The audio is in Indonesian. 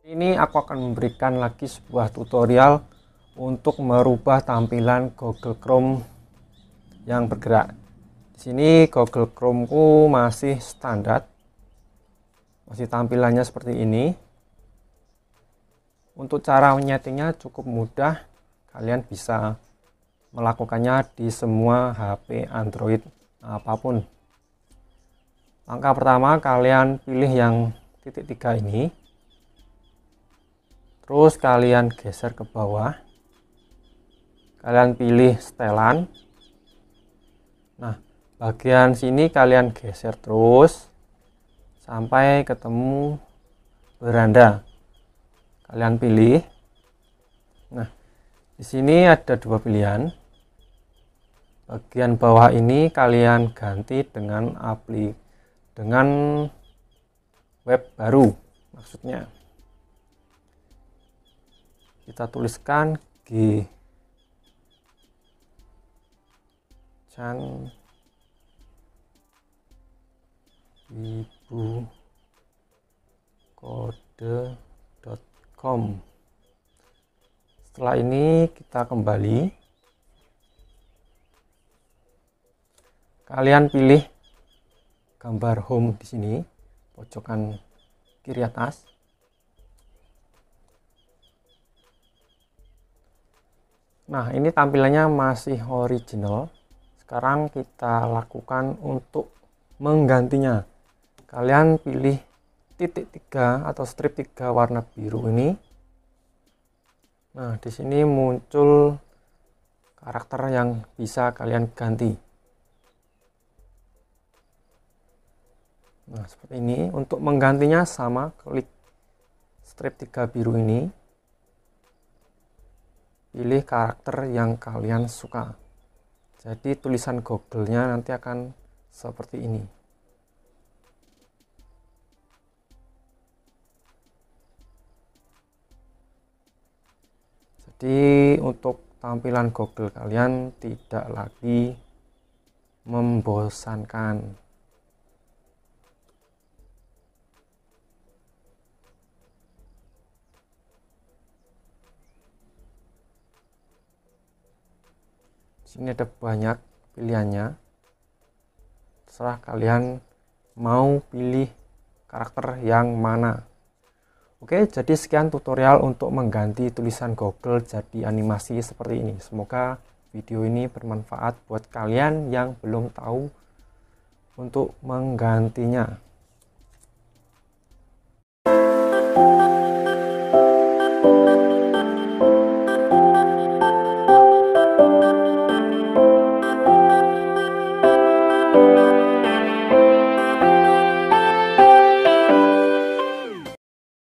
Ini aku akan memberikan lagi sebuah tutorial untuk merubah tampilan Google Chrome yang bergerak. Di sini Google Chrome masih standar. Masih tampilannya seperti ini. Untuk cara menyetingnya cukup mudah. Kalian bisa melakukannya di semua HP Android apapun. Langkah pertama kalian pilih yang titik tiga ini terus kalian geser ke bawah kalian pilih setelan nah bagian sini kalian geser terus sampai ketemu beranda kalian pilih nah di sini ada dua pilihan bagian bawah ini kalian ganti dengan aplik dengan web baru maksudnya kita tuliskan G Chan ibu kode.com setelah ini kita kembali kalian pilih gambar home di sini pojokan kiri atas Nah, ini tampilannya masih original. Sekarang kita lakukan untuk menggantinya. Kalian pilih titik tiga atau strip tiga warna biru ini. Nah, di sini muncul karakter yang bisa kalian ganti. Nah, seperti ini. Untuk menggantinya sama, klik strip tiga biru ini pilih karakter yang kalian suka jadi tulisan google-nya nanti akan seperti ini jadi untuk tampilan google kalian tidak lagi membosankan sini ada banyak pilihannya setelah kalian mau pilih karakter yang mana Oke jadi sekian tutorial untuk mengganti tulisan Google jadi animasi seperti ini semoga video ini bermanfaat buat kalian yang belum tahu untuk menggantinya